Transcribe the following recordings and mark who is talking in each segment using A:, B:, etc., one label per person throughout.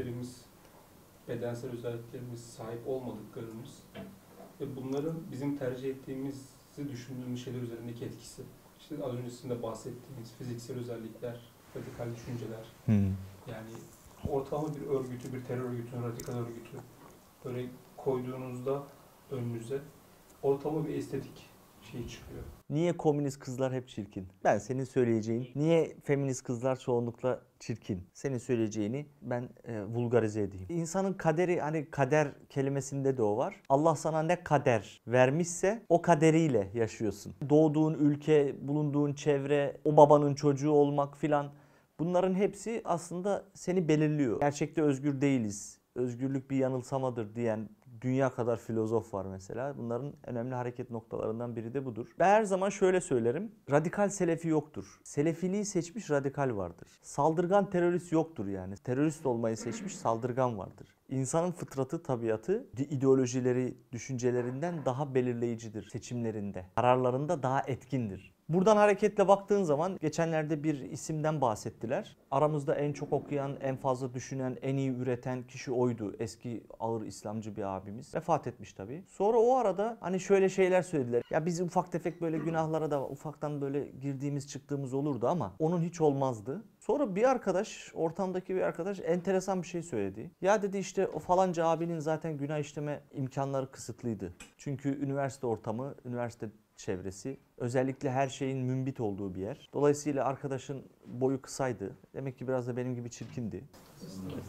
A: özelliklerimiz, bedensel özelliklerimiz, sahip olmadıklarımız ve bunların bizim tercih ettiğimizi düşündüğümüz şeyler üzerindeki etkisi. İşte az öncesinde bahsettiğimiz fiziksel özellikler, radikal düşünceler, hmm. yani ortalama bir örgütü, bir terör örgütü, radikal örgütü böyle koyduğunuzda önünüze ortalama bir estetik şey çıkıyor.
B: Niye komünist kızlar hep çirkin? Ben senin söyleyeceğin. Niye feminist kızlar çoğunlukla çirkin. Senin söyleyeceğini ben e, vulgarize edeyim. İnsanın kaderi hani kader kelimesinde de o var. Allah sana ne kader vermişse o kaderiyle yaşıyorsun. Doğduğun ülke, bulunduğun çevre, o babanın çocuğu olmak filan bunların hepsi aslında seni belirliyor. Gerçekte özgür değiliz. Özgürlük bir yanılsamadır diyen dünya kadar filozof var mesela. Bunların önemli hareket noktalarından biri de budur. Ben her zaman şöyle söylerim. Radikal selefi yoktur. Selefiliği seçmiş radikal vardır. Saldırgan terörist yoktur yani. Terörist olmayı seçmiş saldırgan vardır. İnsanın fıtratı, tabiatı ideolojileri, düşüncelerinden daha belirleyicidir seçimlerinde. Kararlarında daha etkindir. Buradan hareketle baktığın zaman geçenlerde bir isimden bahsettiler. Aramızda en çok okuyan, en fazla düşünen, en iyi üreten kişi oydu. Eski ağır İslamcı bir abimiz. Vefat etmiş tabii. Sonra o arada hani şöyle şeyler söylediler. Ya biz ufak tefek böyle günahlara da ufaktan böyle girdiğimiz çıktığımız olurdu ama onun hiç olmazdı. Sonra bir arkadaş, ortamdaki bir arkadaş enteresan bir şey söyledi. Ya dedi işte o falanca abinin zaten günah işleme imkanları kısıtlıydı. Çünkü üniversite ortamı, üniversite çevresi. Özellikle her şeyin mümbit olduğu bir yer. Dolayısıyla arkadaşın boyu kısaydı. Demek ki biraz da benim gibi çirkindi.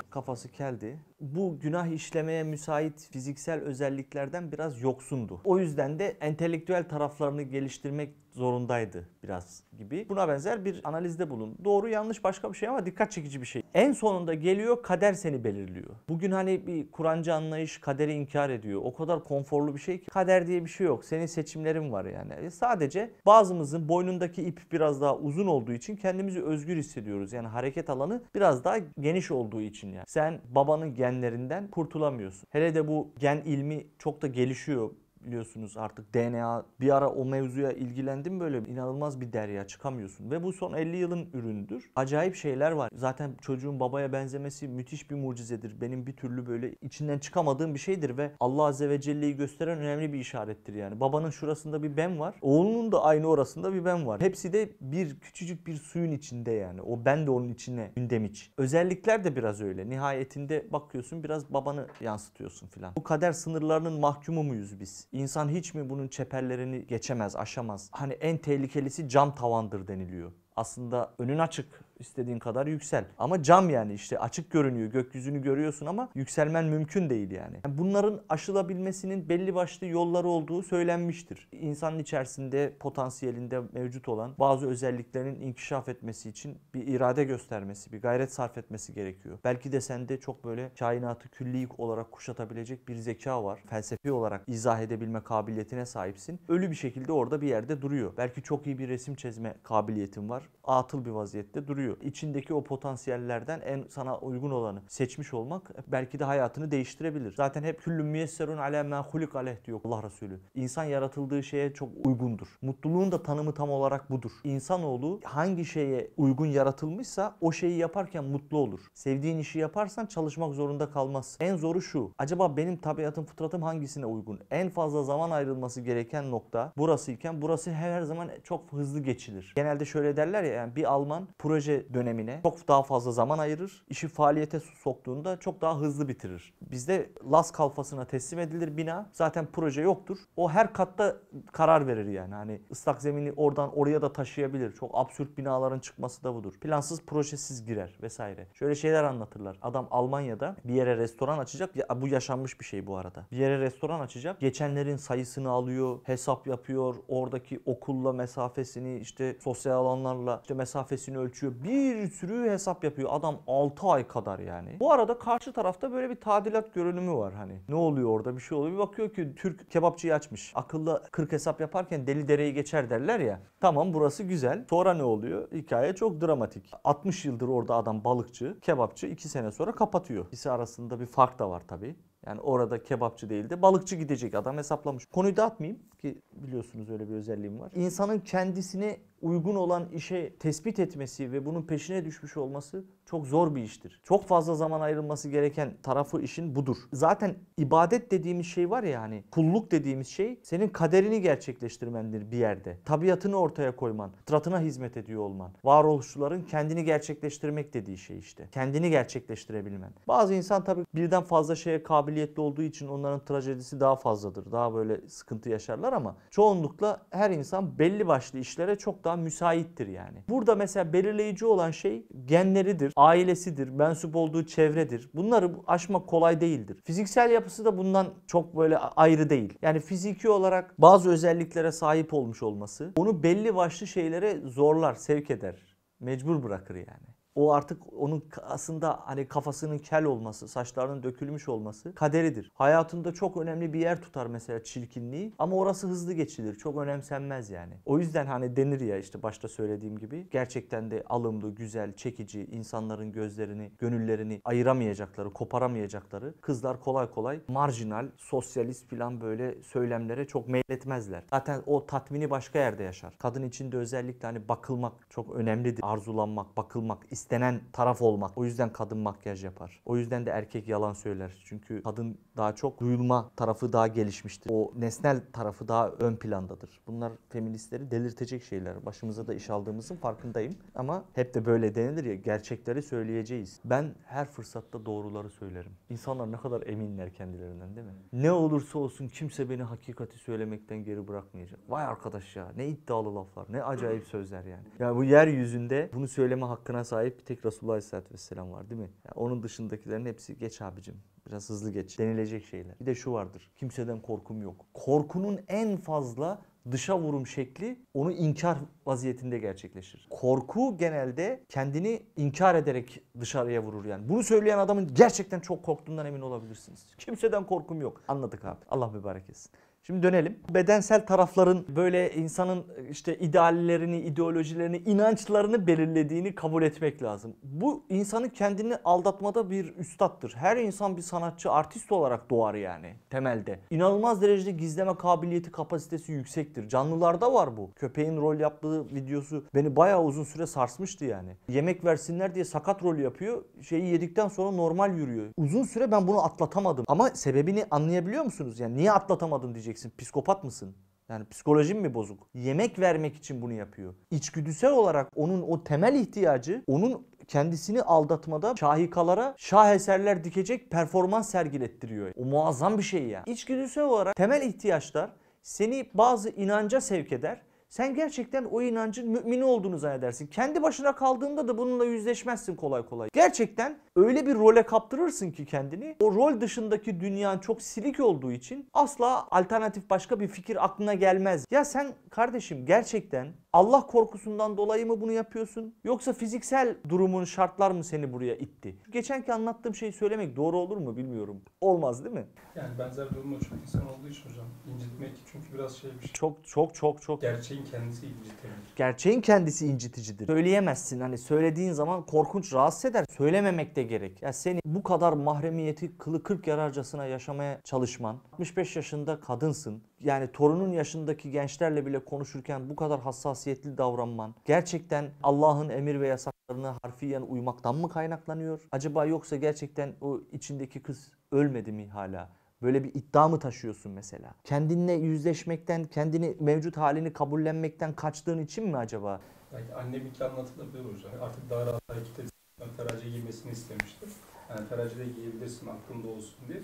B: Kafası keldi. Bu günah işlemeye müsait fiziksel özelliklerden biraz yoksundu. O yüzden de entelektüel taraflarını geliştirmek zorundaydı biraz gibi. Buna benzer bir analizde bulun. Doğru yanlış başka bir şey ama dikkat çekici bir şey. En sonunda geliyor kader seni belirliyor. Bugün hani bir Kur'ancı anlayış kaderi inkar ediyor. O kadar konforlu bir şey ki kader diye bir şey yok. Senin seçimlerin var yani yani. E, sadece bazımızın boynundaki ip biraz daha uzun olduğu için kendimizi özgür hissediyoruz. Yani hareket alanı biraz daha geniş olduğu için yani. Sen babanın genlerinden kurtulamıyorsun. Hele de bu gen ilmi çok da gelişiyor biliyorsunuz artık DNA bir ara o mevzuya ilgilendim böyle inanılmaz bir derya çıkamıyorsun ve bu son 50 yılın ürünüdür. Acayip şeyler var. Zaten çocuğun babaya benzemesi müthiş bir mucizedir. Benim bir türlü böyle içinden çıkamadığım bir şeydir ve Allah Azze ve Celle'yi gösteren önemli bir işarettir yani. Babanın şurasında bir ben var. Oğlunun da aynı orasında bir ben var. Hepsi de bir küçücük bir suyun içinde yani. O ben de onun içine gündem iç. Özellikler de biraz öyle. Nihayetinde bakıyorsun biraz babanı yansıtıyorsun filan. Bu kader sınırlarının mahkumu muyuz biz? İnsan hiç mi bunun çeperlerini geçemez, aşamaz? Hani en tehlikelisi cam tavandır deniliyor. Aslında önün açık istediğin kadar yüksel. Ama cam yani işte açık görünüyor. Gökyüzünü görüyorsun ama yükselmen mümkün değil yani. yani bunların aşılabilmesinin belli başlı yolları olduğu söylenmiştir. İnsanın içerisinde potansiyelinde mevcut olan bazı özelliklerin inkişaf etmesi için bir irade göstermesi, bir gayret sarf etmesi gerekiyor. Belki de sende çok böyle kainatı külli olarak kuşatabilecek bir zeka var. Felsefi olarak izah edebilme kabiliyetine sahipsin. Ölü bir şekilde orada bir yerde duruyor. Belki çok iyi bir resim çizme kabiliyetin var. Atıl bir vaziyette duruyor çıkıyor. İçindeki o potansiyellerden en sana uygun olanı seçmiş olmak belki de hayatını değiştirebilir. Zaten hep küllü müyesserun ala men hulik aleh diyor Allah Resulü. İnsan yaratıldığı şeye çok uygundur. Mutluluğun da tanımı tam olarak budur. İnsanoğlu hangi şeye uygun yaratılmışsa o şeyi yaparken mutlu olur. Sevdiğin işi yaparsan çalışmak zorunda kalmaz. En zoru şu. Acaba benim tabiatım, fıtratım hangisine uygun? En fazla zaman ayrılması gereken nokta burasıyken burası her zaman çok hızlı geçilir. Genelde şöyle derler ya yani bir Alman proje dönemine çok daha fazla zaman ayırır. İşi faaliyete soktuğunda çok daha hızlı bitirir. Bizde Las kalfasına teslim edilir bina. Zaten proje yoktur. O her katta karar verir yani. Hani ıslak zemini oradan oraya da taşıyabilir. Çok absürt binaların çıkması da budur. Plansız projesiz girer vesaire. Şöyle şeyler anlatırlar. Adam Almanya'da bir yere restoran açacak. Ya, bu yaşanmış bir şey bu arada. Bir yere restoran açacak. Geçenlerin sayısını alıyor. Hesap yapıyor. Oradaki okulla mesafesini işte sosyal alanlarla işte mesafesini ölçüyor bir sürü hesap yapıyor adam 6 ay kadar yani. Bu arada karşı tarafta böyle bir tadilat görünümü var hani. Ne oluyor orada bir şey oluyor. Bir bakıyor ki Türk kebapçıyı açmış. Akıllı 40 hesap yaparken deli dereyi geçer derler ya. Tamam burası güzel. Sonra ne oluyor? Hikaye çok dramatik. 60 yıldır orada adam balıkçı, kebapçı 2 sene sonra kapatıyor. İkisi arasında bir fark da var tabii. Yani orada kebapçı değil de balıkçı gidecek adam hesaplamış. Konuyu dağıtmayayım ki biliyorsunuz öyle bir özelliğim var. İnsanın kendisini uygun olan işe tespit etmesi ve bunun peşine düşmüş olması çok zor bir iştir. Çok fazla zaman ayrılması gereken tarafı işin budur. Zaten ibadet dediğimiz şey var ya hani kulluk dediğimiz şey senin kaderini gerçekleştirmendir bir yerde. Tabiatını ortaya koyman, fıtratına hizmet ediyor olman. Varoluşçuların kendini gerçekleştirmek dediği şey işte. Kendini gerçekleştirebilmen. Bazı insan tabii birden fazla şeye kabiliyetli olduğu için onların trajedisi daha fazladır. Daha böyle sıkıntı yaşarlar ama çoğunlukla her insan belli başlı işlere çok daha mutlaka müsaittir yani. Burada mesela belirleyici olan şey genleridir, ailesidir, mensup olduğu çevredir. Bunları aşmak kolay değildir. Fiziksel yapısı da bundan çok böyle ayrı değil. Yani fiziki olarak bazı özelliklere sahip olmuş olması onu belli başlı şeylere zorlar, sevk eder. Mecbur bırakır yani. O artık onun aslında hani kafasının kel olması, saçlarının dökülmüş olması kaderidir. Hayatında çok önemli bir yer tutar mesela çirkinliği ama orası hızlı geçilir. Çok önemsenmez yani. O yüzden hani denir ya işte başta söylediğim gibi gerçekten de alımlı, güzel, çekici, insanların gözlerini, gönüllerini ayıramayacakları, koparamayacakları kızlar kolay kolay marjinal, sosyalist falan böyle söylemlere çok meyletmezler. Zaten o tatmini başka yerde yaşar. Kadın içinde özellikle hani bakılmak çok önemlidir. Arzulanmak, bakılmak, istenen taraf olmak. O yüzden kadın makyaj yapar. O yüzden de erkek yalan söyler. Çünkü kadın daha çok duyulma tarafı daha gelişmiştir. O nesnel tarafı daha ön plandadır. Bunlar feministleri delirtecek şeyler. Başımıza da iş aldığımızın farkındayım. Ama hep de böyle denilir ya gerçekleri söyleyeceğiz. Ben her fırsatta doğruları söylerim. İnsanlar ne kadar eminler kendilerinden değil mi? Ne olursa olsun kimse beni hakikati söylemekten geri bırakmayacak. Vay arkadaş ya ne iddialı laflar ne acayip sözler yani. Ya yani bu yeryüzünde bunu söyleme hakkına sahip bir tek Resulullah Aleyhisselatü Vesselam var değil mi? Yani onun dışındakilerin hepsi geç abicim Biraz hızlı geç. Denilecek şeyler. Bir de şu vardır. Kimseden korkum yok. Korkunun en fazla dışa vurum şekli onu inkar vaziyetinde gerçekleşir. Korku genelde kendini inkar ederek dışarıya vurur yani. Bunu söyleyen adamın gerçekten çok korktuğundan emin olabilirsiniz. Kimseden korkum yok. Anladık abi. Allah mübarek etsin. Şimdi dönelim. Bedensel tarafların böyle insanın işte ideallerini, ideolojilerini, inançlarını belirlediğini kabul etmek lazım. Bu insanı kendini aldatmada bir üstattır. Her insan bir sanatçı, artist olarak doğar yani temelde. İnanılmaz derecede gizleme kabiliyeti, kapasitesi yüksektir. Canlılarda var bu. Köpeğin rol yaptığı videosu beni bayağı uzun süre sarsmıştı yani. Yemek versinler diye sakat rol yapıyor. Şeyi yedikten sonra normal yürüyor. Uzun süre ben bunu atlatamadım. Ama sebebini anlayabiliyor musunuz? Yani niye atlatamadım diye yiyeceksin? Psikopat mısın? Yani psikolojim mi bozuk? Yemek vermek için bunu yapıyor. İçgüdüsel olarak onun o temel ihtiyacı onun kendisini aldatmada şahikalara şaheserler dikecek performans sergilettiriyor. O muazzam bir şey ya. İçgüdüsel olarak temel ihtiyaçlar seni bazı inanca sevk eder sen gerçekten o inancın mümini olduğunu zannedersin. Kendi başına kaldığında da bununla yüzleşmezsin kolay kolay. Gerçekten öyle bir role kaptırırsın ki kendini. O rol dışındaki dünyan çok silik olduğu için asla alternatif başka bir fikir aklına gelmez. Ya sen kardeşim gerçekten Allah korkusundan dolayı mı bunu yapıyorsun? Yoksa fiziksel durumun şartlar mı seni buraya itti? Geçenki anlattığım şeyi söylemek doğru olur mu bilmiyorum. Olmaz değil mi?
A: Yani benzer durumda çok insan olduğu için hocam incitmek çünkü biraz şey bir şey.
B: Çok çok çok çok.
A: Gerçeğin kendisi incitebilir.
B: Gerçeğin kendisi inciticidir. Söyleyemezsin hani söylediğin zaman korkunç rahatsız eder. Söylememek de gerek. Ya yani seni bu kadar mahremiyeti kılı kırk yararcasına yaşamaya çalışman. 65 yaşında kadınsın yani torunun yaşındaki gençlerle bile konuşurken bu kadar hassasiyetli davranman gerçekten Allah'ın emir ve yasaklarına harfiyen uymaktan mı kaynaklanıyor? Acaba yoksa gerçekten o içindeki kız ölmedi mi hala? Böyle bir iddia mı taşıyorsun mesela? Kendinle yüzleşmekten, kendini mevcut halini kabullenmekten kaçtığın için mi acaba?
A: Yani anne bir anlatılabilir hocam. Hani artık daha rahat hareket edip teraciye giymesini istemiştir. Yani teracide giyebilirsin aklında olsun diye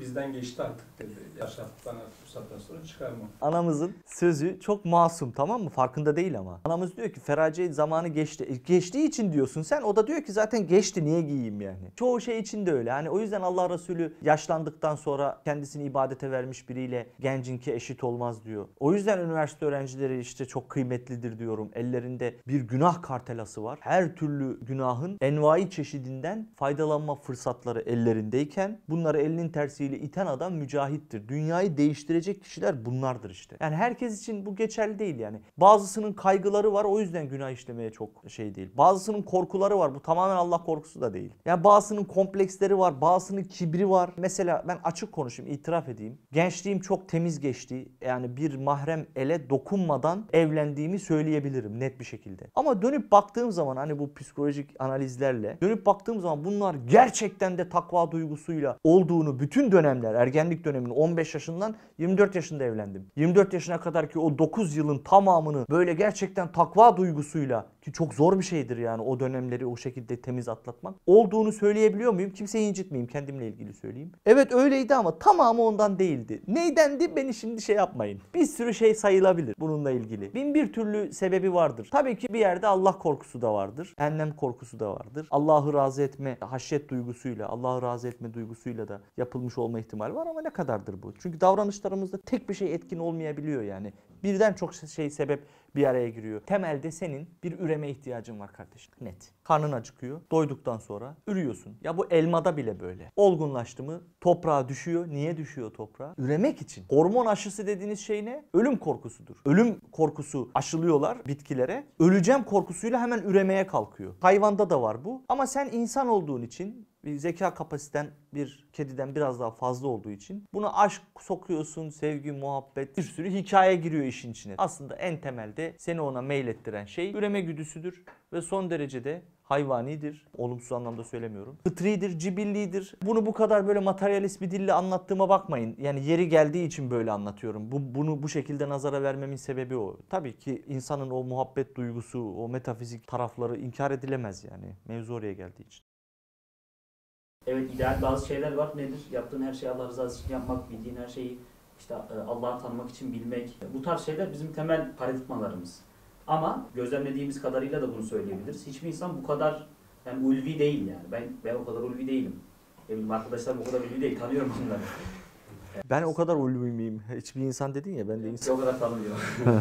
A: bizden geçti artık dedi. Yaşattıktan artık bu saatten sonra çıkarma.
B: Anamızın sözü çok masum tamam mı? Farkında değil ama. Anamız diyor ki ferace zamanı geçti. E, geçtiği için diyorsun sen. O da diyor ki zaten geçti niye giyeyim yani. Çoğu şey için de öyle. Hani o yüzden Allah Resulü yaşlandıktan sonra kendisini ibadete vermiş biriyle gencinki eşit olmaz diyor. O yüzden üniversite öğrencileri işte çok kıymetlidir diyorum. Ellerinde bir günah kartelası var. Her türlü günahın envai çeşidinden faydalanma fırsatları ellerindeyken bunları elinin tersi demokrasiyle iten adam mücahittir. Dünyayı değiştirecek kişiler bunlardır işte. Yani herkes için bu geçerli değil yani. Bazısının kaygıları var o yüzden günah işlemeye çok şey değil. Bazısının korkuları var. Bu tamamen Allah korkusu da değil. Yani bazısının kompleksleri var. Bazısının kibri var. Mesela ben açık konuşayım, itiraf edeyim. Gençliğim çok temiz geçti. Yani bir mahrem ele dokunmadan evlendiğimi söyleyebilirim net bir şekilde. Ama dönüp baktığım zaman hani bu psikolojik analizlerle dönüp baktığım zaman bunlar gerçekten de takva duygusuyla olduğunu bütün bütün dönemler ergenlik döneminin 15 yaşından 24 yaşında evlendim. 24 yaşına kadar ki o 9 yılın tamamını böyle gerçekten takva duygusuyla ki çok zor bir şeydir yani o dönemleri o şekilde temiz atlatmak. Olduğunu söyleyebiliyor muyum? Kimseyi incitmeyeyim. Kendimle ilgili söyleyeyim. Evet öyleydi ama tamamı ondan değildi. Neydendi beni şimdi şey yapmayın. Bir sürü şey sayılabilir bununla ilgili. Bin bir türlü sebebi vardır. Tabii ki bir yerde Allah korkusu da vardır. Enlem korkusu da vardır. Allah'ı razı etme haşyet duygusuyla, Allah'ı razı etme duygusuyla da yapılmış olma ihtimali var ama ne kadardır bu? Çünkü davranışlarımızda tek bir şey etkin olmayabiliyor yani. Birden çok şey sebep bir araya giriyor. Temelde senin bir üreme ihtiyacın var kardeşim. Net. Karnın acıkıyor. Doyduktan sonra ürüyorsun. Ya bu elmada bile böyle. Olgunlaştı mı toprağa düşüyor. Niye düşüyor toprağa? Üremek için. Hormon aşısı dediğiniz şey ne? Ölüm korkusudur. Ölüm korkusu aşılıyorlar bitkilere. Öleceğim korkusuyla hemen üremeye kalkıyor. Hayvanda da var bu. Ama sen insan olduğun için bir zeka kapasiten bir kediden biraz daha fazla olduğu için buna aşk sokuyorsun, sevgi, muhabbet bir sürü hikaye giriyor işin içine. Aslında en temelde seni ona meylettiren şey üreme güdüsüdür ve son derecede hayvanidir. Olumsuz anlamda söylemiyorum. Fıtridir, cibillidir. Bunu bu kadar böyle materyalist bir dille anlattığıma bakmayın. Yani yeri geldiği için böyle anlatıyorum. Bu, bunu bu şekilde nazara vermemin sebebi o. Tabii ki insanın o muhabbet duygusu, o metafizik tarafları inkar edilemez yani. Mevzu oraya geldiği için. Evet ideal bazı şeyler var. Nedir? Yaptığın her şeyi Allah rızası için yapmak, bildiğin her şeyi işte e, Allah'ı tanımak için bilmek. Bu tarz şeyler bizim temel paradigmalarımız. Ama gözlemlediğimiz kadarıyla da bunu söyleyebiliriz. Hiçbir insan bu kadar yani ulvi değil yani. Ben ben o kadar ulvi değilim. benim arkadaşlarım o kadar ulvi değil. Tanıyorum bunları. Ben o kadar ulviyim. Hiçbir insan dedin ya ben de insan. Yollara tanımıyor.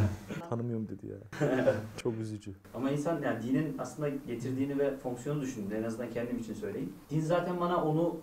B: Tanımıyorum dedi ya. Çok üzücü. Ama insan yani dinin aslında getirdiğini ve fonksiyonu düşündüm. En azından kendim için söyleyeyim. Din zaten bana onu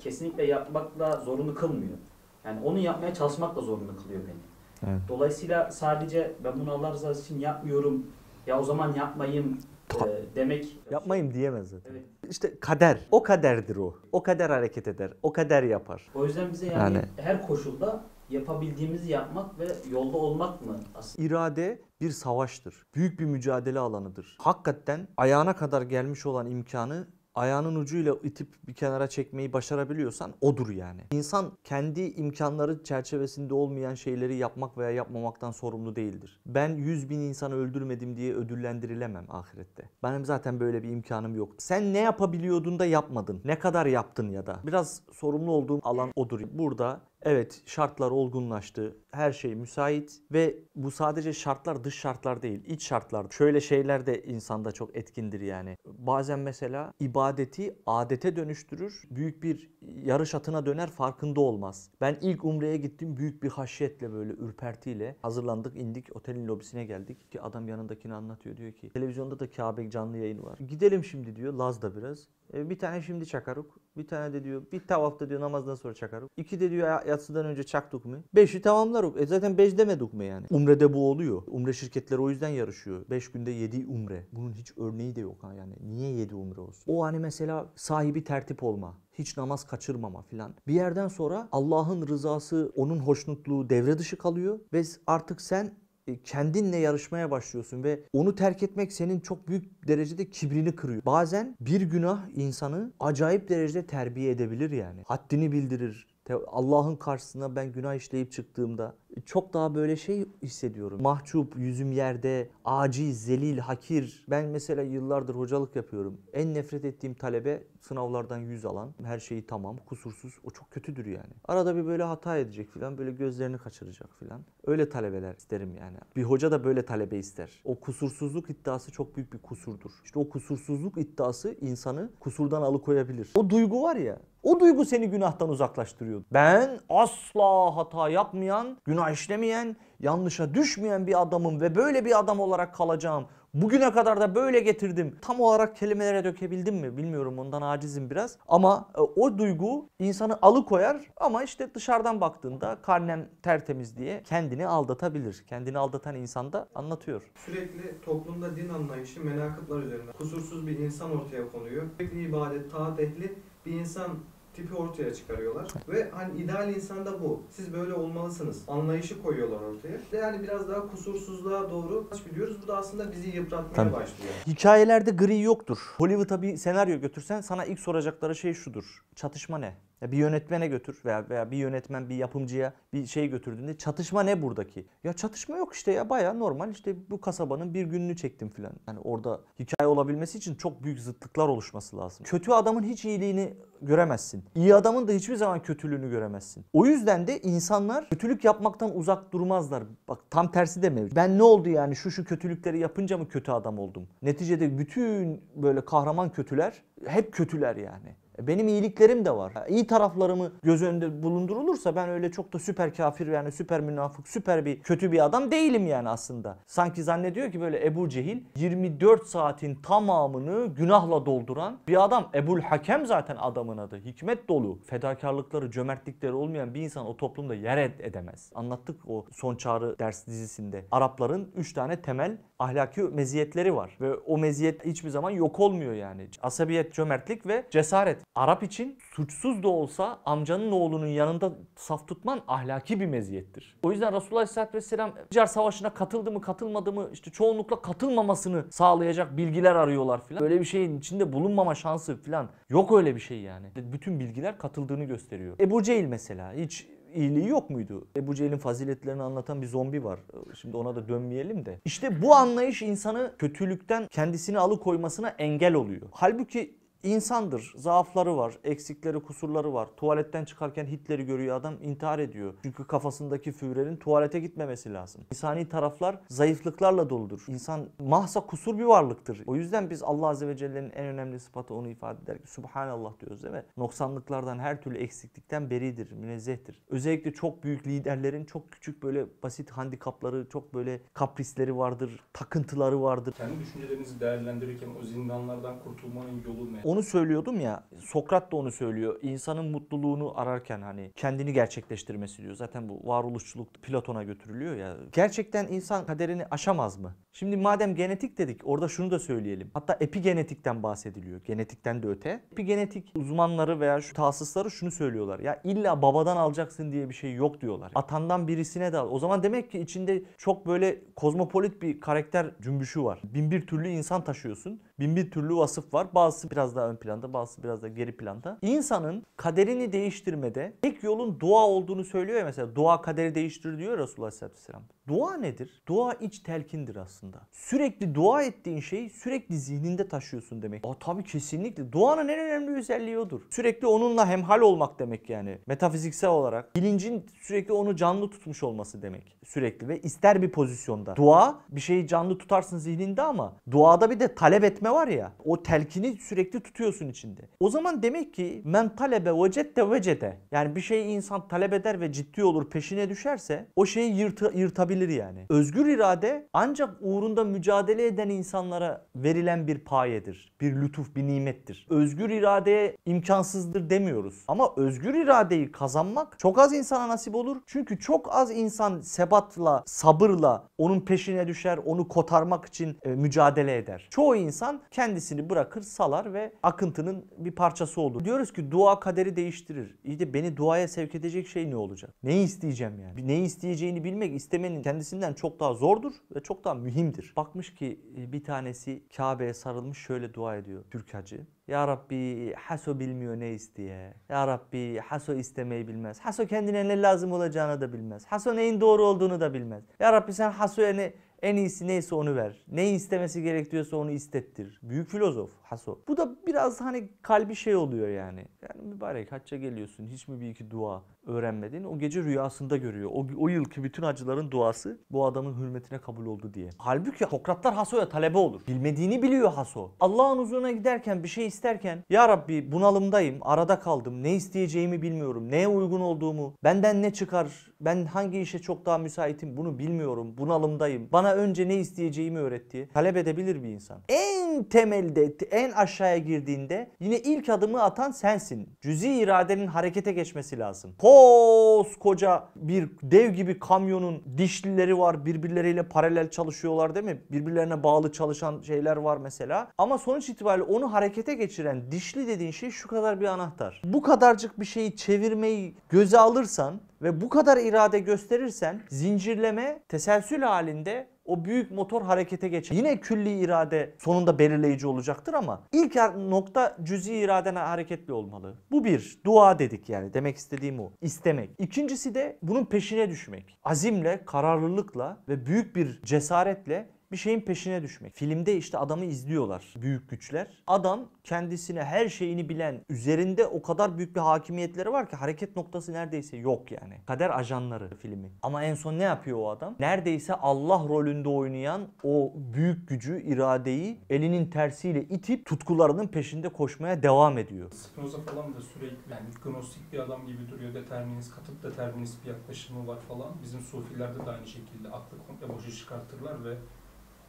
B: kesinlikle yapmakla zorunlu kılmıyor. Yani onu yapmaya çalışmakla zorunlu kılıyor beni. Evet. Dolayısıyla sadece ben bunu Allah rızası için yapmıyorum. Ya o zaman yapmayayım Ta- demek. Yapmayayım diyemez zaten. Evet. İşte kader. O kaderdir o. O kader hareket eder. O kader yapar. O yüzden bize yani, yani her koşulda yapabildiğimizi yapmak ve yolda olmak mı aslında? İrade bir savaştır. Büyük bir mücadele alanıdır. Hakikaten ayağına kadar gelmiş olan imkanı ayağının ucuyla itip bir kenara çekmeyi başarabiliyorsan odur yani. İnsan kendi imkanları çerçevesinde olmayan şeyleri yapmak veya yapmamaktan sorumlu değildir. Ben 100 bin insanı öldürmedim diye ödüllendirilemem ahirette. Benim zaten böyle bir imkanım yok. Sen ne yapabiliyordun da yapmadın? Ne kadar yaptın ya da? Biraz sorumlu olduğum alan odur. Burada Evet şartlar olgunlaştı. Her şey müsait ve bu sadece şartlar dış şartlar değil iç şartlar. Şöyle şeyler de insanda çok etkindir yani. Bazen mesela ibadeti adete dönüştürür. Büyük bir yarış atına döner farkında olmaz. Ben ilk umreye gittim büyük bir haşiyetle böyle ürpertiyle hazırlandık indik otelin lobisine geldik. Ki adam yanındakini anlatıyor diyor ki televizyonda da Kabe canlı yayını var. Gidelim şimdi diyor Laz'da biraz. E, bir tane şimdi çakaruk. Bir tane de diyor bir tavafta diyor namazdan sonra çakaruk. İki de diyor ya yatsıdan önce çak dukme. 5'i tamamlar. E zaten 5 deme dukme yani. Umre'de bu oluyor. Umre şirketleri o yüzden yarışıyor. 5 günde 7 umre. Bunun hiç örneği de yok ha yani. Niye 7 umre olsun? O hani mesela sahibi tertip olma hiç namaz kaçırmama filan. Bir yerden sonra Allah'ın rızası, onun hoşnutluğu devre dışı kalıyor ve artık sen e, kendinle yarışmaya başlıyorsun ve onu terk etmek senin çok büyük derecede kibrini kırıyor. Bazen bir günah insanı acayip derecede terbiye edebilir yani. Haddini bildirir, Allah'ın karşısına ben günah işleyip çıktığımda e, çok daha böyle şey hissediyorum. Mahcup, yüzüm yerde, aciz, zelil, hakir. Ben mesela yıllardır hocalık yapıyorum. En nefret ettiğim talebe sınavlardan yüz alan, her şeyi tamam, kusursuz. O çok kötüdür yani. Arada bir böyle hata edecek filan, böyle gözlerini kaçıracak filan. Öyle talebeler isterim yani. Bir hoca da böyle talebe ister. O kusursuzluk iddiası çok büyük bir kusurdur. İşte o kusursuzluk iddiası insanı kusurdan alıkoyabilir. O duygu var ya, o duygu seni günahtan uzaklaştırıyor. Ben asla hata yapmayan, günah işlemeyen, yanlışa düşmeyen bir adamım ve böyle bir adam olarak kalacağım. Bugüne kadar da böyle getirdim. Tam olarak kelimelere dökebildim mi bilmiyorum ondan acizim biraz. Ama e, o duygu insanı alıkoyar ama işte dışarıdan baktığında karnem tertemiz diye kendini aldatabilir. Kendini aldatan insan da anlatıyor.
A: Sürekli toplumda din anlayışı menakıplar
B: üzerine kusursuz bir insan ortaya konuyor. Sürekli ibadet, taat ehli bir insan tipi
A: ortaya çıkarıyorlar. Ve hani ideal insanda bu. Siz böyle olmalısınız. Anlayışı koyuyorlar ortaya. De yani biraz daha kusursuzluğa doğru biliyoruz. Bu da aslında bizi yıpratmaya Tabii. başlıyor.
B: Hikayelerde gri yoktur. Hollywood'a bir senaryo götürsen sana ilk soracakları şey şudur. Çatışma ne? Ya bir yönetmene götür veya veya bir yönetmen bir yapımcıya bir şey götürdüğünde çatışma ne buradaki? Ya çatışma yok işte ya baya normal işte bu kasabanın bir gününü çektim filan. Yani orada hikaye olabilmesi için çok büyük zıtlıklar oluşması lazım. Kötü adamın hiç iyiliğini göremezsin. İyi adamın da hiçbir zaman kötülüğünü göremezsin. O yüzden de insanlar kötülük yapmaktan uzak durmazlar. Bak tam tersi de mevcut. Ben ne oldu yani şu şu kötülükleri yapınca mı kötü adam oldum? Neticede bütün böyle kahraman kötüler hep kötüler yani. Benim iyiliklerim de var. İyi taraflarımı göz önünde bulundurulursa ben öyle çok da süper kafir yani süper münafık, süper bir kötü bir adam değilim yani aslında. Sanki zannediyor ki böyle Ebu Cehil 24 saatin tamamını günahla dolduran bir adam. Ebul Hakem zaten adamın adı. Hikmet dolu. Fedakarlıkları, cömertlikleri olmayan bir insan o toplumda yer edemez. Anlattık o Son Çağrı ders dizisinde. Arapların 3 tane temel ahlaki meziyetleri var. Ve o meziyet hiçbir zaman yok olmuyor yani. Asabiyet, cömertlik ve cesaret. Arap için suçsuz da olsa amcanın oğlunun yanında saf tutman ahlaki bir meziyettir. O yüzden Resulullah Aleyhisselatü Vesselam Car Savaşı'na katıldı mı katılmadı mı işte çoğunlukla katılmamasını sağlayacak bilgiler arıyorlar filan. Böyle bir şeyin içinde bulunmama şansı filan yok öyle bir şey yani. Bütün bilgiler katıldığını gösteriyor. Ebu Cehil mesela hiç iyiliği yok muydu? Ebu Cehil'in faziletlerini anlatan bir zombi var. Şimdi ona da dönmeyelim de. İşte bu anlayış insanı kötülükten kendisini alıkoymasına engel oluyor. Halbuki insandır. Zaafları var, eksikleri, kusurları var. Tuvaletten çıkarken Hitler'i görüyor adam intihar ediyor. Çünkü kafasındaki Führer'in tuvalete gitmemesi lazım. İnsani taraflar zayıflıklarla doludur. İnsan mahsa kusur bir varlıktır. O yüzden biz Allah Azze ve Celle'nin en önemli sıfatı onu ifade eder ki Subhanallah diyoruz değil mi? Noksanlıklardan her türlü eksiklikten beridir, münezzehtir. Özellikle çok büyük liderlerin çok küçük böyle basit handikapları, çok böyle kaprisleri vardır, takıntıları vardır. Kendi
A: düşüncelerinizi değerlendirirken o zindanlardan kurtulmanın yolu ne? onu
B: söylüyordum ya. Sokrat da onu söylüyor. İnsanın mutluluğunu ararken hani kendini gerçekleştirmesi diyor. Zaten bu varoluşçuluk Platon'a götürülüyor ya. Gerçekten insan kaderini aşamaz mı? Şimdi madem genetik dedik orada şunu da söyleyelim. Hatta epigenetikten bahsediliyor. Genetikten de öte. Epigenetik uzmanları veya şu tahsısları şunu söylüyorlar. Ya illa babadan alacaksın diye bir şey yok diyorlar. Atandan birisine de al. O zaman demek ki içinde çok böyle kozmopolit bir karakter cümbüşü var. Bin bir türlü insan taşıyorsun. Bin bir türlü vasıf var. Bazısı biraz daha ön planda, bazısı biraz daha geri planda. İnsanın kaderini değiştirmede tek yolun dua olduğunu söylüyor ya mesela. Dua kaderi değiştirir diyor Resulullah Aleyhisselam. Dua nedir? Dua iç telkindir aslında. Sürekli dua ettiğin şeyi sürekli zihninde taşıyorsun demek. Aa tabii kesinlikle. Duanın en önemli özelliği odur. Sürekli onunla hemhal olmak demek yani. Metafiziksel olarak bilincin sürekli onu canlı tutmuş olması demek. Sürekli ve ister bir pozisyonda. Dua bir şeyi canlı tutarsın zihninde ama duada bir de talep etme var ya. O telkini sürekli tutuyorsun içinde. O zaman demek ki men talebe vecette vecede. Yani bir şeyi insan talep eder ve ciddi olur peşine düşerse o şeyi yırtı, yırtabilir olabilir yani. Özgür irade ancak uğrunda mücadele eden insanlara verilen bir payedir. Bir lütuf, bir nimettir. Özgür iradeye imkansızdır demiyoruz. Ama özgür iradeyi kazanmak çok az insana nasip olur. Çünkü çok az insan sebatla, sabırla onun peşine düşer, onu kotarmak için e, mücadele eder. Çoğu insan kendisini bırakır, salar ve akıntının bir parçası olur. Diyoruz ki dua kaderi değiştirir. İyi de beni duaya sevk edecek şey ne olacak? Neyi isteyeceğim yani? Neyi isteyeceğini bilmek istemenin kendisinden çok daha zordur ve çok daha mühimdir. Bakmış ki e, bir tanesi Kabe'ye sarılmış şöyle dua ediyor Türk hacı. Ya Rabbi haso bilmiyor ne isteye. Ya Rabbi haso istemeyi bilmez. Haso kendine ne lazım olacağını da bilmez. Haso neyin doğru olduğunu da bilmez. Ya Rabbi sen haso ne, en iyisi neyse onu ver. Neyi istemesi gerek onu istettir. Büyük filozof haso. Bu da biraz hani kalbi şey oluyor yani. Yani mübarek hacca geliyorsun hiç mi bir iki dua öğrenmedin? O gece rüyasında görüyor. O, o yılki bütün acıların duası bu adamın hürmetine kabul oldu diye. Halbuki Sokratlar Haso'ya talebe olur. Bilmediğini biliyor Haso. Allah'ın huzuruna giderken bir şey isterken Ya Rabbi bunalımdayım, arada kaldım, ne isteyeceğimi bilmiyorum, neye uygun olduğumu, benden ne çıkar, ben hangi işe çok daha müsaitim bunu bilmiyorum, bunalımdayım. Bana önce ne isteyeceğimi öğret diye talep edebilir bir insan. En temelde, en en aşağıya girdiğinde yine ilk adımı atan sensin. Cüzi iradenin harekete geçmesi lazım. Koskoca bir dev gibi kamyonun dişlileri var birbirleriyle paralel çalışıyorlar değil mi? Birbirlerine bağlı çalışan şeyler var mesela. Ama sonuç itibariyle onu harekete geçiren dişli dediğin şey şu kadar bir anahtar. Bu kadarcık bir şeyi çevirmeyi göze alırsan ve bu kadar irade gösterirsen zincirleme teselsül halinde o büyük motor harekete geçer. Yine külli irade sonunda belirleyici olacaktır ama ilk nokta cüzi iraden hareketli olmalı. Bu bir. Dua dedik yani. Demek istediğim o. İstemek. İkincisi de bunun peşine düşmek. Azimle, kararlılıkla ve büyük bir cesaretle bir şeyin peşine düşmek. Filmde işte adamı izliyorlar büyük güçler. Adam kendisine her şeyini bilen, üzerinde o kadar büyük bir hakimiyetleri var ki hareket noktası neredeyse yok yani. Kader ajanları filmin. Ama en son ne yapıyor o adam? Neredeyse Allah rolünde oynayan o büyük gücü, iradeyi elinin tersiyle itip tutkularının peşinde koşmaya devam ediyor.
A: Spinoza falan da sürekli yani gnostik bir adam gibi duruyor. Determinist, katıp determinist bir yaklaşımı var falan. Bizim sufilerde de aynı şekilde aklı komple boşa çıkartırlar ve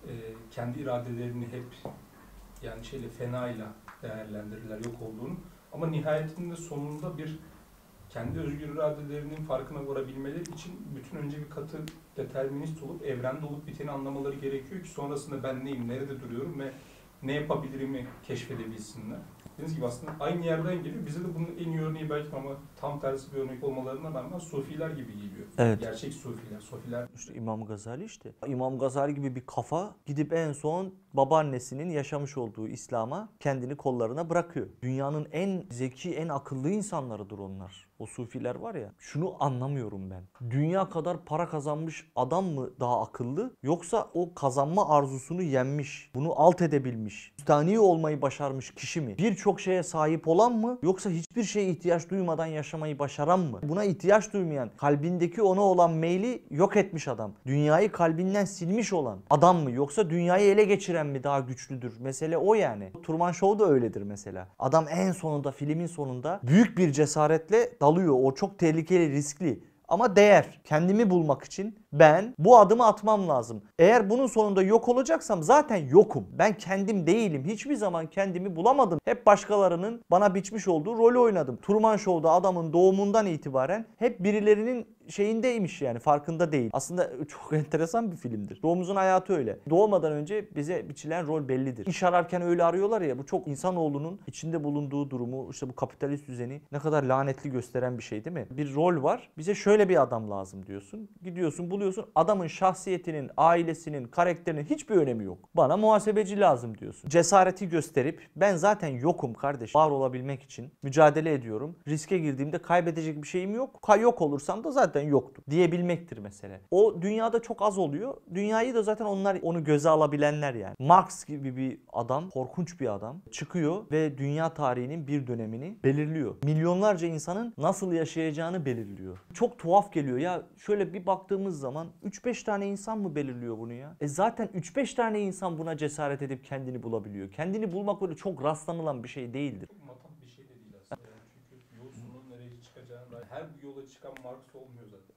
A: e, kendi iradelerini hep yani şeyle fenayla değerlendirirler yok olduğunu. Ama nihayetinde sonunda bir kendi özgür iradelerinin farkına varabilmeleri için bütün önce bir katı determinist olup evrende olup biteni anlamaları gerekiyor ki sonrasında ben neyim, nerede duruyorum ve ne yapabilirimi keşfedebilsinler. Dediğiniz gibi aslında aynı yerden geliyor. Bize de bunun en iyi örneği belki ama tam tersi bir örnek olmalarına rağmen Sufiler gibi geliyor. Evet. Gerçek Sufiler. Sufiler. İşte
B: İmam Gazali işte. İmam Gazali gibi bir kafa gidip en son babaannesinin yaşamış olduğu İslam'a kendini kollarına bırakıyor. Dünyanın en zeki, en akıllı insanlarıdır onlar. O sufiler var ya şunu anlamıyorum ben. Dünya kadar para kazanmış adam mı daha akıllı yoksa o kazanma arzusunu yenmiş, bunu alt edebilmiş, müstani olmayı başarmış kişi mi? Birçok şeye sahip olan mı yoksa hiçbir şeye ihtiyaç duymadan yaşamayı başaran mı? Buna ihtiyaç duymayan, kalbindeki ona olan meyli yok etmiş adam. Dünyayı kalbinden silmiş olan adam mı yoksa dünyayı ele geçiren mi daha güçlüdür? Mesele o yani. Turman Show da öyledir mesela. Adam en sonunda filmin sonunda büyük bir cesaretle dalıyor. O çok tehlikeli, riskli ama değer. Kendimi bulmak için ben bu adımı atmam lazım. Eğer bunun sonunda yok olacaksam zaten yokum. Ben kendim değilim. Hiçbir zaman kendimi bulamadım. Hep başkalarının bana biçmiş olduğu rolü oynadım. Turman Show'da adamın doğumundan itibaren hep birilerinin şeyindeymiş yani farkında değil. Aslında çok enteresan bir filmdir. Doğumuzun hayatı öyle. Doğmadan önce bize biçilen rol bellidir. İş ararken öyle arıyorlar ya bu çok insanoğlunun içinde bulunduğu durumu işte bu kapitalist düzeni ne kadar lanetli gösteren bir şey değil mi? Bir rol var. Bize şöyle bir adam lazım diyorsun. Gidiyorsun buluyorsun oluyorsun. Adamın şahsiyetinin, ailesinin, karakterinin hiçbir önemi yok. Bana muhasebeci lazım diyorsun. Cesareti gösterip ben zaten yokum kardeş. Var olabilmek için mücadele ediyorum. Riske girdiğimde kaybedecek bir şeyim yok. Ka yok olursam da zaten yoktu diyebilmektir mesele. O dünyada çok az oluyor. Dünyayı da zaten onlar onu göze alabilenler yani. Marx gibi bir adam, korkunç bir adam çıkıyor ve dünya tarihinin bir dönemini belirliyor. Milyonlarca insanın nasıl yaşayacağını belirliyor. Çok tuhaf geliyor ya şöyle bir baktığımız zaman zaman 3-5 tane insan mı belirliyor bunu ya? E zaten 3-5 tane insan buna cesaret edip kendini bulabiliyor. Kendini bulmak böyle çok rastlanılan bir şey değildir. Çok
A: matah bir şey de değil aslında. Yani çünkü yolsunun nereye çıkacağını, her yola çıkan Marx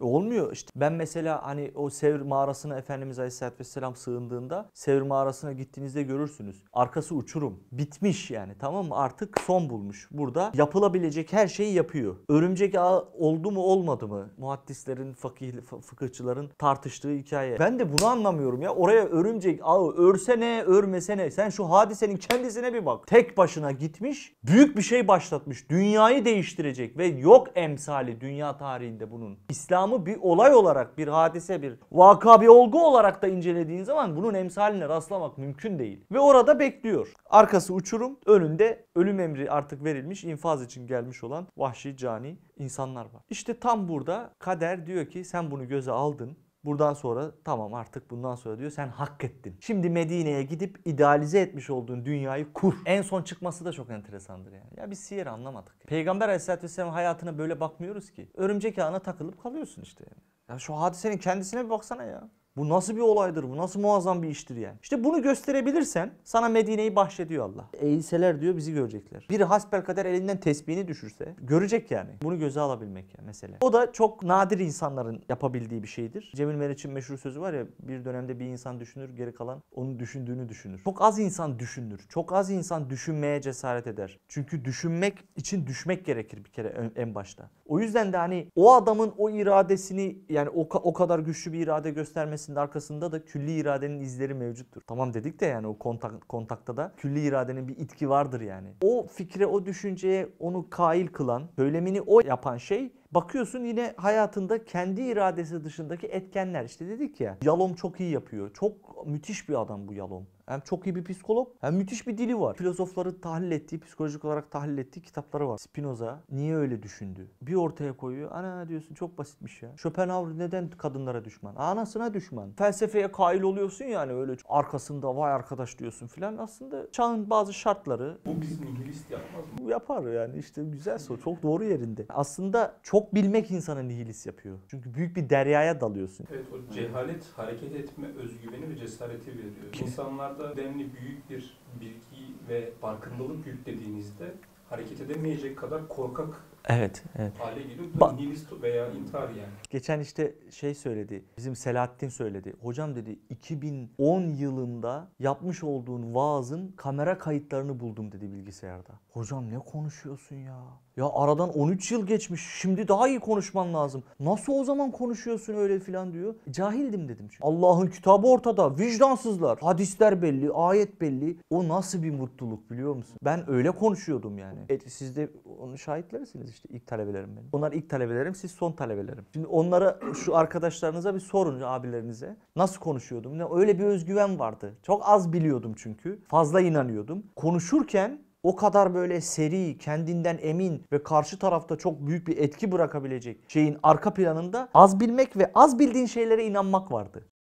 B: Olmuyor işte. Ben mesela hani o Sevr mağarasına Efendimiz Aleyhisselatü Vesselam sığındığında Sevr mağarasına gittiğinizde görürsünüz. Arkası uçurum. Bitmiş yani tamam mı? Artık son bulmuş. Burada yapılabilecek her şeyi yapıyor. Örümcek ağı oldu mu olmadı mı? Muhaddislerin, fakih, fıkıhçıların tartıştığı hikaye. Ben de bunu anlamıyorum ya. Oraya örümcek ağı örsene, örmesene. Sen şu hadisenin kendisine bir bak. Tek başına gitmiş, büyük bir şey başlatmış. Dünyayı değiştirecek ve yok emsali dünya tarihinde bunun. İslam İslam'ı bir olay olarak, bir hadise, bir vaka, bir olgu olarak da incelediğin zaman bunun emsaline rastlamak mümkün değil. Ve orada bekliyor. Arkası uçurum, önünde ölüm emri artık verilmiş, infaz için gelmiş olan vahşi cani insanlar var. İşte tam burada kader diyor ki sen bunu göze aldın. Buradan sonra tamam artık bundan sonra diyor sen hak ettin. Şimdi Medine'ye gidip idealize etmiş olduğun dünyayı kur. En son çıkması da çok enteresandır yani. Ya biz siyer anlamadık. Peygamber aleyhissalatü vesselam hayatına böyle bakmıyoruz ki. Örümcek ağına takılıp kalıyorsun işte yani. Ya şu hadisenin kendisine bir baksana ya. Bu nasıl bir olaydır? Bu nasıl muazzam bir iştir yani? İşte bunu gösterebilirsen sana Medine'yi bahşediyor Allah. Eğilseler diyor bizi görecekler. Biri kader elinden tesbihini düşürse görecek yani. Bunu göze alabilmek yani mesele. O da çok nadir insanların yapabildiği bir şeydir. Cemil Meriç'in meşhur sözü var ya bir dönemde bir insan düşünür geri kalan onun düşündüğünü düşünür. Çok az insan düşünür. Çok az insan düşünmeye cesaret eder. Çünkü düşünmek için düşmek gerekir bir kere en başta. O yüzden de hani o adamın o iradesini yani o, o kadar güçlü bir irade göstermesi kelimesinin arkasında da külli iradenin izleri mevcuttur. Tamam dedik de yani o kontak, kontakta da külli iradenin bir itki vardır yani. O fikre, o düşünceye onu kail kılan, söylemini o yapan şey Bakıyorsun yine hayatında kendi iradesi dışındaki etkenler işte dedik ya. Yalom çok iyi yapıyor. Çok müthiş bir adam bu Yalom. Hem çok iyi bir psikolog hem müthiş bir dili var. Filozofları tahlil ettiği, psikolojik olarak tahlil ettiği kitapları var. Spinoza niye öyle düşündü? Bir ortaya koyuyor. Ana diyorsun çok basitmiş ya. Schopenhauer neden kadınlara düşman? Anasına düşman. Felsefeye kail oluyorsun yani öyle arkasında vay arkadaş diyorsun filan. Aslında çağın bazı şartları. Bu bizim nihilist yapmaz mı? Yapar yani işte güzel soru. Çok doğru yerinde. Aslında çok çok bilmek insanı nihilist yapıyor. Çünkü büyük bir deryaya dalıyorsun. Evet
A: o cehalet hareket etme özgüveni ve cesareti veriyor. İnsanlarda denli büyük bir bilgi ve farkındalık yüklediğinizde hareket edemeyecek kadar korkak Evet, evet. Hale geliyor. Nihilist veya intihar yani.
B: Geçen işte şey söyledi. Bizim Selahattin söyledi. Hocam dedi 2010 yılında yapmış olduğun vaazın kamera kayıtlarını buldum dedi bilgisayarda. Hocam ne konuşuyorsun ya? Ya aradan 13 yıl geçmiş. Şimdi daha iyi konuşman lazım. Nasıl o zaman konuşuyorsun öyle filan diyor. Cahildim dedim. Allah'ın kitabı ortada. Vicdansızlar. Hadisler belli, ayet belli. O nasıl bir mutluluk biliyor musun? Ben öyle konuşuyordum yani. E, siz de onun şahitlersiniz işte ilk talebelerim benim. Onlar ilk talebelerim, siz son talebelerim. Şimdi onlara şu arkadaşlarınıza bir sorun abilerinize. Nasıl konuşuyordum? Ne öyle bir özgüven vardı. Çok az biliyordum çünkü. Fazla inanıyordum. Konuşurken o kadar böyle seri, kendinden emin ve karşı tarafta çok büyük bir etki bırakabilecek şeyin arka planında az bilmek ve az bildiğin şeylere inanmak vardı.